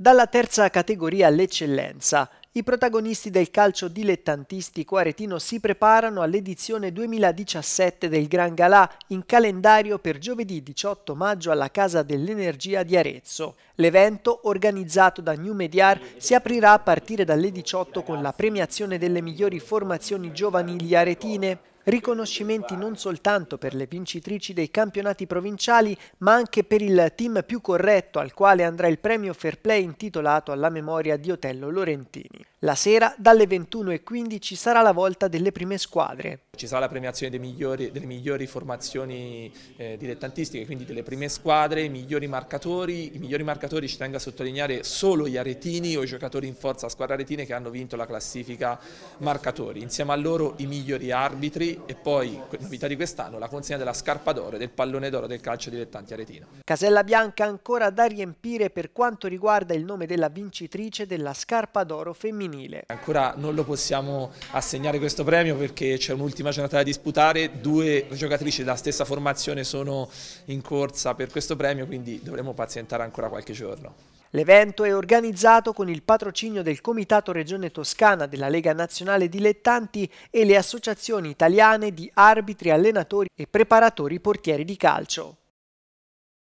Dalla terza categoria all'eccellenza, i protagonisti del calcio dilettantistico aretino si preparano all'edizione 2017 del Gran Galà in calendario per giovedì 18 maggio alla Casa dell'Energia di Arezzo. L'evento, organizzato da New Mediar, si aprirà a partire dalle 18 con la premiazione delle migliori formazioni giovanili aretine riconoscimenti non soltanto per le vincitrici dei campionati provinciali, ma anche per il team più corretto al quale andrà il premio Fair Play intitolato alla memoria di Otello Lorentini. La sera dalle 21.15 sarà la volta delle prime squadre. Ci sarà la premiazione migliori, delle migliori formazioni eh, dilettantistiche, quindi delle prime squadre, i migliori marcatori. I migliori marcatori ci tengo a sottolineare solo gli aretini o i giocatori in forza a squadra aretine che hanno vinto la classifica marcatori. Insieme a loro i migliori arbitri e poi, novità di quest'anno, la consegna della scarpa d'oro e del pallone d'oro del calcio dilettanti aretino. Casella bianca ancora da riempire per quanto riguarda il nome della vincitrice della scarpa d'oro femminile femminile. Ancora non lo possiamo assegnare questo premio perché c'è un'ultima giornata da disputare, due giocatrici della stessa formazione sono in corsa per questo premio, quindi dovremo pazientare ancora qualche giorno. L'evento è organizzato con il patrocinio del Comitato Regione Toscana della Lega Nazionale Dilettanti e le associazioni italiane di arbitri, allenatori e preparatori portieri di calcio.